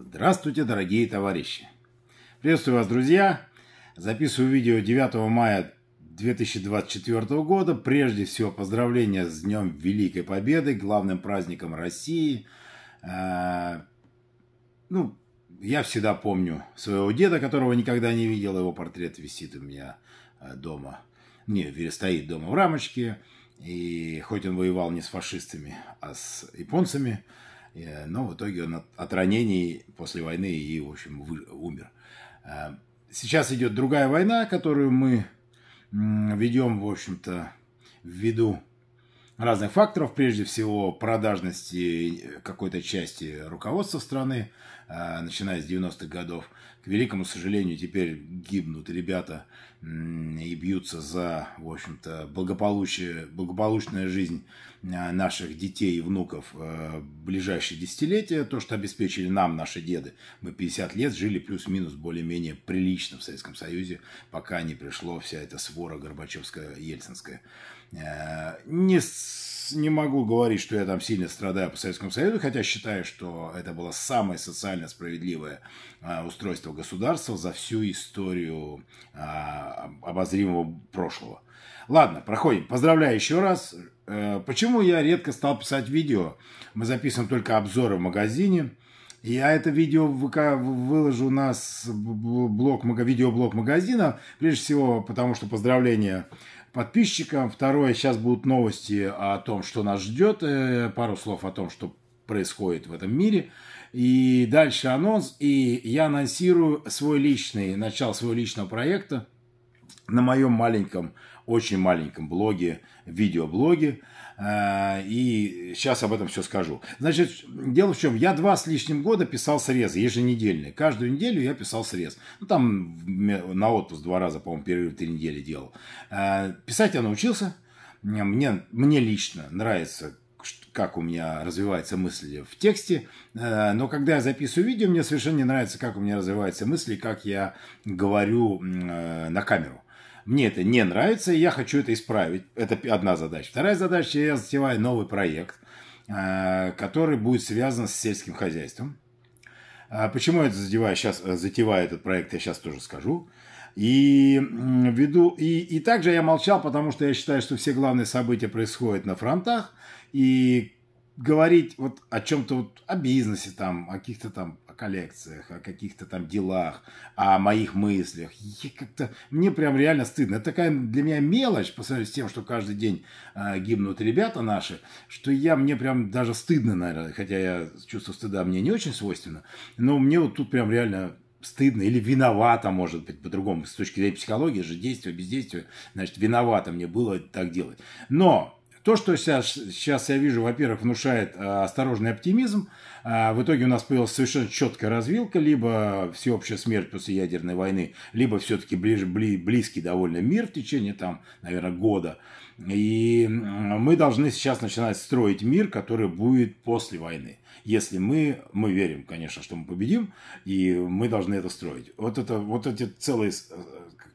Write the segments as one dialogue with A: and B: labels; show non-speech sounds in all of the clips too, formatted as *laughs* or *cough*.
A: Здравствуйте, дорогие товарищи! Приветствую вас, друзья! Записываю видео 9 мая 2024 года. Прежде всего, поздравления с Днем Великой Победы, главным праздником России. Э, ну, я всегда помню своего деда, которого никогда не видел. Его портрет висит у меня э, дома. Не, стоит дома в рамочке. И хоть он воевал не с фашистами, а с японцами, Э, но в итоге он от ранений после войны и, в общем, умер. Э, сейчас идет другая война, которую мы ведем, в общем-то, ввиду разных факторов, прежде всего продажности э, какой-то части руководства страны, а, начиная с 90-х годов. К великому сожалению, теперь гибнут ребята и бьются за, в общем-то, благополучие, благополучная жизнь а, наших детей и внуков в а, ближайшие десятилетия, то, что обеспечили нам наши деды. Мы 50 лет жили плюс-минус более-менее прилично в Советском Союзе, пока не пришло вся эта свора Горбачевская, Ельцинская. Не, не могу говорить, что я там сильно страдаю по Советскому Союзу, хотя считаю, что это была самая социальная социально справедливое а, устройство государства за всю историю а, обозримого прошлого. Ладно, проходим. Поздравляю еще раз. Э, почему я редко стал писать видео? Мы записываем только обзоры в магазине. Я это видео выложу у нас блог, видеоблог магазина. Прежде всего, потому что поздравления подписчикам. Второе, сейчас будут новости о том, что нас ждет. Э, пару слов о том, что происходит в этом мире. И дальше анонс, и я анонсирую свой личный, начал своего личного проекта на моем маленьком, очень маленьком блоге, видеоблоге. Э, и сейчас об этом все скажу. Значит, дело в чем, я два с лишним года писал срезы еженедельные. Каждую неделю я писал срез. Ну, там э, на отпуск два раза, по-моему, перерыв три недели делал. Э, писать я научился. Мне, мне лично нравится как у меня развивается мысль в тексте, э, но когда я записываю видео, мне совершенно не нравится, как у меня развиваются мысли, как я говорю э, на камеру. Мне это не нравится, и я хочу это исправить. Это одна задача. Вторая задача, я затеваю новый проект, э, который будет связан с сельским хозяйством. А почему я задеваю сейчас, затеваю этот проект, я сейчас тоже скажу. И, ввиду, и, и также я молчал, потому что я считаю, что все главные события происходят на фронтах. И говорить вот о чем-то вот, о бизнесе там, о каких-то там о коллекциях, о каких-то там делах, о моих мыслях. как-то, мне прям реально стыдно. Это такая для меня мелочь по сравнению с тем, что каждый день э, гибнут ребята наши, что я, мне прям даже стыдно, наверное, хотя я чувство стыда мне не очень свойственно, но мне вот тут прям реально стыдно или виновата, может быть, по-другому, с точки зрения психологии же, действие, бездействие, значит, виновата мне было так делать. Но то, что сейчас, сейчас я вижу, во-первых, внушает а, осторожный оптимизм. А, в итоге у нас появилась совершенно четкая развилка. Либо всеобщая смерть после ядерной войны, либо все-таки ближ, бли, близкий довольно мир в течение, там, наверное, года. И мы должны сейчас начинать строить мир, который будет после войны если мы, мы верим, конечно, что мы победим, и мы должны это строить. Вот это, вот эти целые э,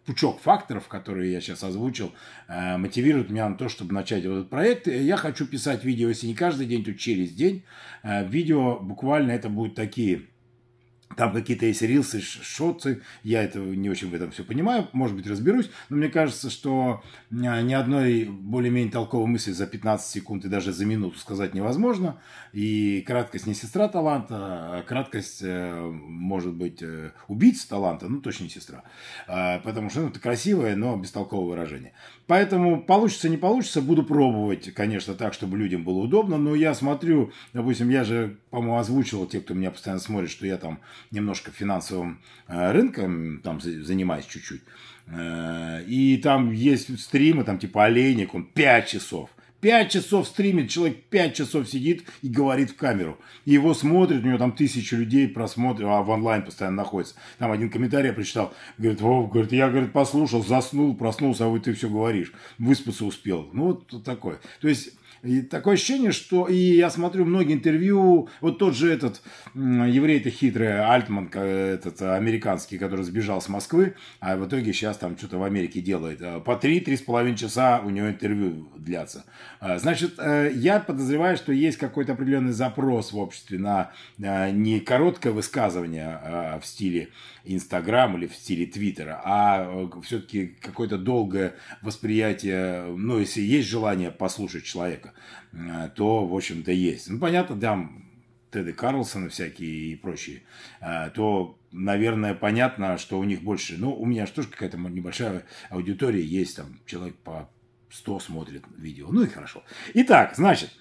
A: пучок факторов, которые я сейчас озвучил, э, мотивирует меня на то, чтобы начать этот проект. Я хочу писать видео, если не каждый день, то через день. Э, видео буквально это будут такие там какие-то есть рилсы, шотсы. Я это не очень в этом все понимаю. Может быть, разберусь. Но мне кажется, что а, ни одной более-менее толковой мысли за 15 секунд и даже за минуту сказать невозможно. И краткость не сестра таланта. А краткость, э, может быть, э, убийца таланта. Ну, точно не сестра. А, потому что ну, это красивое, но бестолковое выражение. Поэтому получится, не получится. Буду пробовать, конечно, так, чтобы людям было удобно. Но я смотрю, допустим, я же, по-моему, озвучивал те, кто меня постоянно смотрит, что я там немножко финансовым э, рынком, там занимаюсь чуть-чуть. Э, и там есть стримы, там типа Олейник, он 5 часов. 5 часов стримит, человек 5 часов сидит и говорит в камеру. И его смотрят, у него там тысячи людей просмотрят, а в онлайн постоянно находится. Там один комментарий я прочитал, говорит, Вов, говорит, я, говорит, послушал, заснул, проснулся, а вот ты все говоришь. Выспаться успел. Ну, вот такое. То есть, и такое ощущение, что... И я смотрю многие интервью, вот тот же этот еврей-то хитрый, Альтман, этот американский, который сбежал с Москвы, а в итоге сейчас там что-то в Америке делает. Э, по три-три с половиной часа у него интервью длятся. Э, значит, э, я подозреваю, что есть какой-то определенный запрос в обществе на не короткое высказывание а, в стиле Инстаграм или в стиле Твиттера, а все-таки какое-то долгое восприятие, ну, если есть желание послушать человека. Э, то, в общем-то, есть. Ну, понятно, там Теды Карлсона всякие и прочие, э, то, наверное, понятно, что у них больше... Ну, у меня же тоже какая-то небольшая аудитория есть, там человек по 100 смотрит видео. Ну и хорошо. Итак, значит,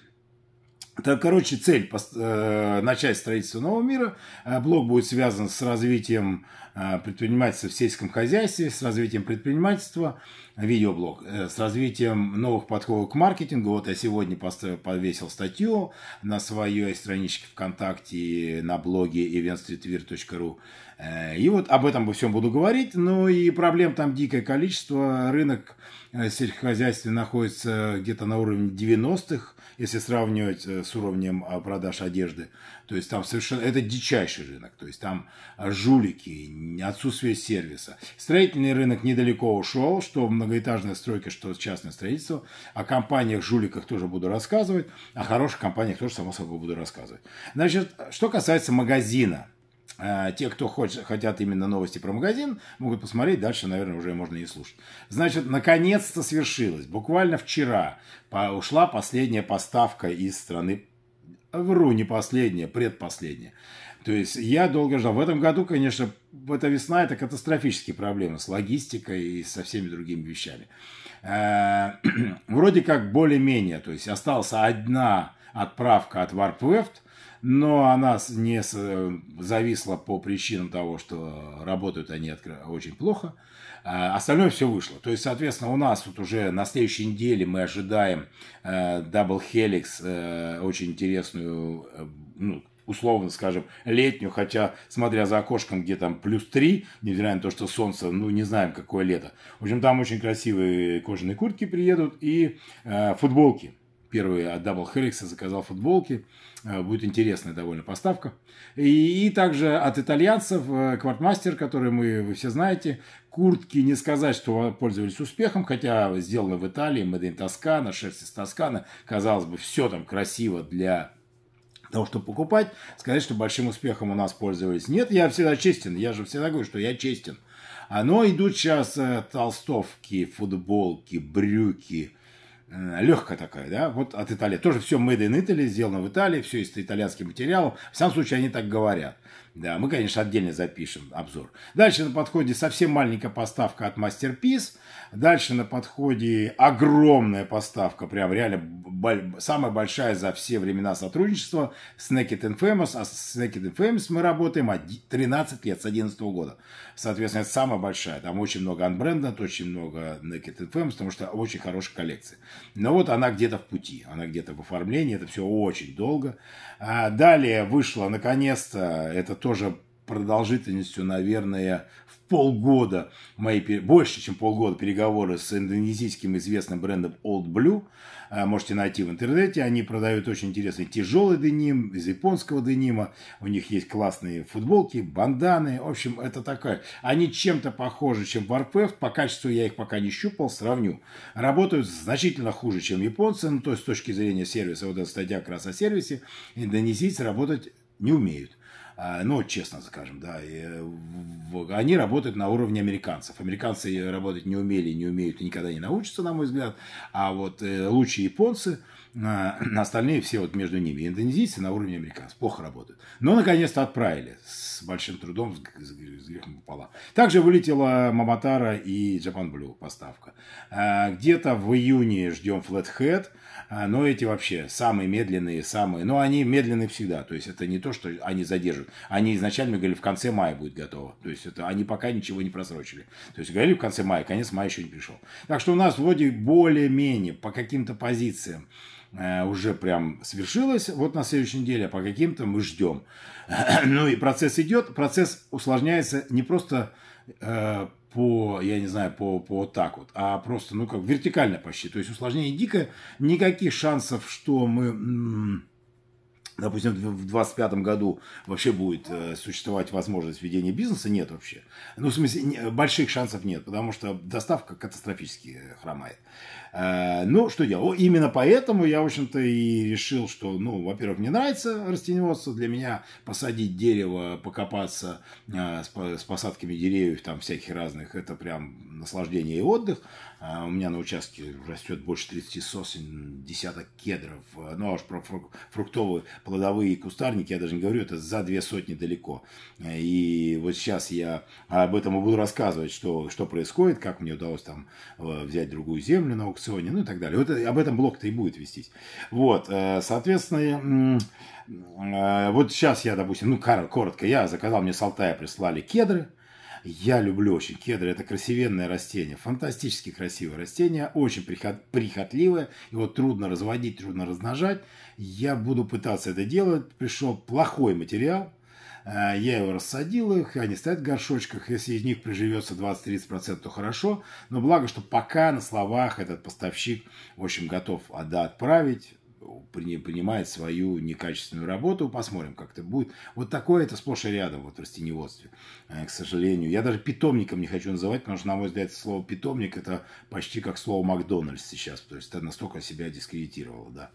A: так, короче, цель э, начать строительство нового мира. Э, блок будет связан с развитием э, предпринимательства в сельском хозяйстве, с развитием предпринимательства, видеоблог, э, с развитием новых подходов к маркетингу. Вот я сегодня поставил, повесил статью на своей страничке ВКонтакте, на блоге eventstreetwear.ru. Э, и вот об этом во всем буду говорить. Ну и проблем там дикое количество. Рынок э, сельскохозяйственный находится где-то на уровне 90-х, если сравнивать с уровнем а, продаж одежды. То есть там совершенно... Это дичайший рынок. То есть там а, жулики, отсутствие сервиса. Строительный рынок недалеко ушел, что в многоэтажной что частное строительство. О компаниях-жуликах тоже буду рассказывать. О хороших компаниях тоже, само собой, буду рассказывать. Значит, что касается магазина – а, те, кто хочет, хотят именно новости про магазин, могут посмотреть. Дальше, наверное, уже можно и слушать. Значит, наконец-то свершилось. Буквально вчера ушла последняя поставка из страны. Вру, не последняя, предпоследняя. То есть я долго ждал. В этом году, конечно, эта весна – это катастрофические проблемы с логистикой и со всеми другими вещами. А, *clears throat* вроде как более-менее. То есть остался одна отправка от Warpweft – но она не э, зависла по причинам того, что работают они очень плохо. А остальное все вышло. То есть, соответственно, у нас вот уже на следующей неделе мы ожидаем э, Double Helix, э, очень интересную, ну, условно скажем, летнюю, хотя, смотря за окошком, где там плюс 3, невзирая на то, что солнце, ну, не знаем, какое лето. В общем, там очень красивые кожаные куртки приедут и э, футболки первый от Double Helix заказал футболки. Э, будет интересная довольно поставка. И, и также от итальянцев э, Квартмастер, который мы, вы все знаете. Куртки не сказать, что пользовались успехом, хотя сделаны в Италии, Made in Toscana, шерсть из Тоскана. Казалось бы, все там красиво для того, чтобы покупать. Сказать, что большим успехом у нас пользовались. Нет, я всегда честен. Я же всегда говорю, что я честен. Но идут сейчас э, толстовки, футболки, брюки, Э, легкая такая, да, вот от Италии. Тоже все made in Italy, сделано в Италии, все из итальянских материалов. В самом случае они так говорят. Да, мы, конечно, отдельно запишем обзор. Дальше на подходе совсем маленькая поставка от Masterpiece. Дальше на подходе огромная поставка, прям реально самая большая за все времена сотрудничества с Naked and Famous. А с Naked and Famous мы работаем 13 лет, с 2011 года. Соответственно, это самая большая. Там очень много Unbranded, очень много Naked and Famous, потому что очень хорошая коллекция. Но вот она где-то в пути, она где-то в оформлении, это все очень долго. А далее вышла, наконец-то, это тоже продолжительностью, наверное, в полгода, мои, больше, чем полгода переговоры с индонезийским известным брендом Old Blue. Э, можете найти в интернете. Они продают очень интересный тяжелый деним из японского денима. У них есть классные футболки, банданы. В общем, это такое. Они чем-то похожи, чем Warpath. По качеству я их пока не щупал, сравню. Работают значительно хуже, чем японцы. Ну, то есть, с точки зрения сервиса, вот эта статья как раз о сервисе, индонезийцы работать не умеют. А, ну, честно скажем, да, э, они работают на уровне американцев. Американцы работать не умели, не умеют и никогда не научатся, на мой взгляд, а вот э, лучшие японцы – на остальные все вот между ними, индонезийцы на уровне американцев, плохо работают. Но, наконец-то, отправили с большим трудом, с, с грехом пополам. Также вылетела Маматара и Japan Blue поставка. А, где-то в июне ждем Flathead, а, но эти вообще самые медленные, самые... Но они медленные всегда, то есть это не то, что они задержат. Они изначально говорили, в конце мая будет готово. То есть это они пока ничего не просрочили. То есть говорили в конце мая, конец мая еще не пришел. Так что у нас вроде более-менее по каким-то позициям Э, уже прям свершилось вот на следующей неделе, а по каким-то мы ждем. *clears throat* ну и процесс идет, процесс усложняется не просто э, по, я не знаю, по, по вот так вот, а просто, ну как, вертикально почти. То есть усложнение дикое, никаких шансов, что мы допустим, в 2025 году вообще будет э, существовать возможность ведения бизнеса, нет вообще. Ну, в смысле, не, больших шансов нет, потому что доставка катастрофически хромает. Э, ну, что делать? Именно поэтому я, в общем-то, и решил, что, ну, во-первых, мне нравится растеневодство. Для меня посадить дерево, покопаться э, с, с посадками деревьев, там, всяких разных, это прям наслаждение и отдых. А у меня на участке растет больше 30 сосен, десяток кедров. Ну, а уж про фруктовые, плодовые кустарники я даже не говорю, это за две сотни далеко. И вот сейчас я об этом и буду рассказывать, что, что происходит, как мне удалось там э, взять другую землю на аукционе, ну и так далее. Вот об этом блок-то и будет вестись. Вот, э, соответственно, э, вот сейчас я, допустим, ну, коротко, я заказал, мне с Алтая прислали кедры, я люблю очень кедры, это красивенное растение, фантастически красивое растение, очень прихот, прихотливое, его трудно разводить, трудно размножать. Я буду пытаться это делать, пришел плохой материал, э, я его рассадил, их, они стоят в горшочках, если из них приживется 20-30%, то хорошо, но благо, что пока на словах этот поставщик, в общем, готов отда а, отправить, принимает свою некачественную работу. Посмотрим, как это будет. Вот такое это сплошь и рядом вот в растеневодстве, э, к сожалению. Я даже питомником не хочу называть, потому что, на мой взгляд, слово питомник это почти как слово Макдональдс сейчас. То есть это настолько себя дискредитировало, да.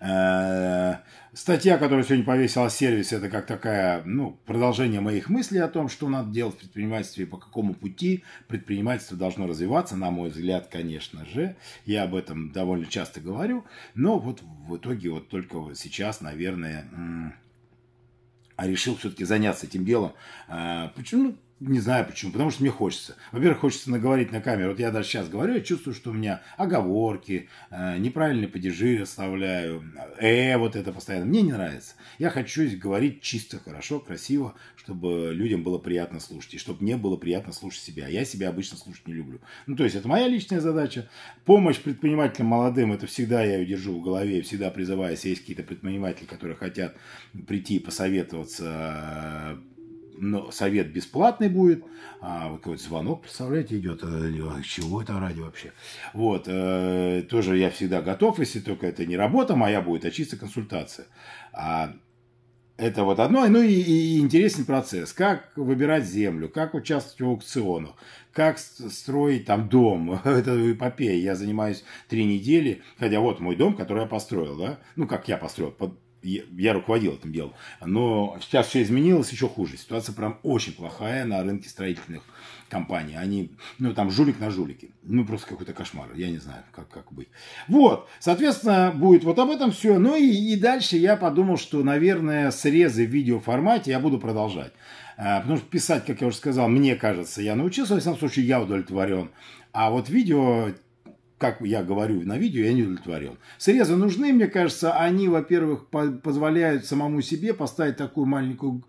A: Э, статья, которую сегодня повесила сервис, это как такая, ну, продолжение моих мыслей о том, что надо делать в предпринимательстве и по какому пути предпринимательство должно развиваться, на мой взгляд, конечно же. Я об этом довольно часто говорю, но вот в итоге вот только сейчас, наверное, а решил все-таки заняться этим делом. Э, почему? Не знаю почему, потому что мне хочется. Во-первых, хочется наговорить на камеру. Вот я даже сейчас говорю, я чувствую, что у меня оговорки, э, неправильные падежи оставляю, э, вот это постоянно. Мне не нравится. Я хочу говорить чисто, хорошо, красиво, чтобы людям было приятно слушать, и чтобы мне было приятно слушать себя. Я себя обычно слушать не люблю. Ну, то есть, это моя личная задача. Помощь предпринимателям молодым, это всегда я ее держу в голове, всегда призываю, есть какие-то предприниматели, которые хотят прийти и посоветоваться э, но совет бесплатный будет, а какой-то звонок, представляете, идет, э, а, чего это ради вообще. Вот, э, тоже я всегда готов, если только это не работа моя будет, а чисто консультация. А это вот одно, ну и, и интересный процесс, как выбирать землю, как участвовать в аукционах, как строить там дом, *laughs* это эпопея, я занимаюсь три недели, хотя вот мой дом, который я построил, да, ну как я построил, я, руководил этим делом. Но сейчас все изменилось, еще хуже. Ситуация прям очень плохая на рынке строительных компаний. Они, ну, там жулик на жулике. Ну, просто какой-то кошмар. Я не знаю, как, как быть. Вот. Соответственно, будет вот об этом все. Ну и, и дальше я подумал, что, наверное, срезы в видеоформате я буду продолжать. А, потому что писать, как я уже сказал, мне кажется, я научился. В этом случае я удовлетворен. А вот видео как я говорю на видео, я не удовлетворен. Срезы нужны, мне кажется, они, во-первых, позволяют самому себе поставить такую маленькую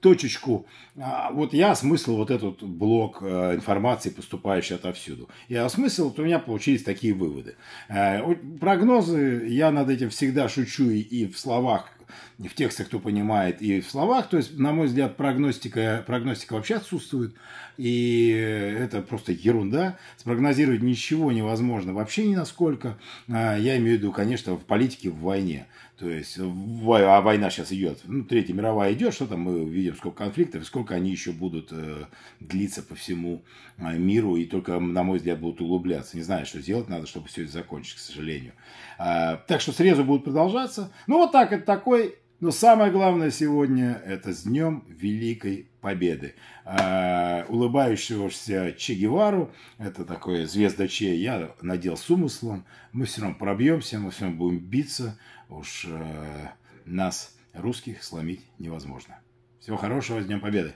A: точечку. А, вот я осмыслил вот этот блок э, информации, поступающий отовсюду. Я осмыслил, то у меня получились такие выводы. Э, прогнозы, я над этим всегда шучу и в словах, в тексте, кто понимает, и в словах. То есть, на мой взгляд, прогностика, прогностика вообще отсутствует. И это просто ерунда. Спрогнозировать ничего невозможно вообще ни насколько. А, я имею в виду, конечно, в политике, в войне. То есть, э, а война сейчас идет, ну, Третья мировая идет, что там мы видим, сколько конфликтов, сколько они еще будут э, длиться по всему э, миру, и только, на мой взгляд, будут углубляться. Не знаю, что делать, надо, чтобы все это закончить, к сожалению. А, так что срезы будут продолжаться. Ну, вот так, это такой но самое главное сегодня – это с Днем Великой Победы. А, улыбающегося Че Гевару, это такое звезда Че, я надел с умыслом, мы все равно пробьемся, мы все равно будем биться, Уж э, нас, русских, сломить невозможно. Всего хорошего, с Днем Победы!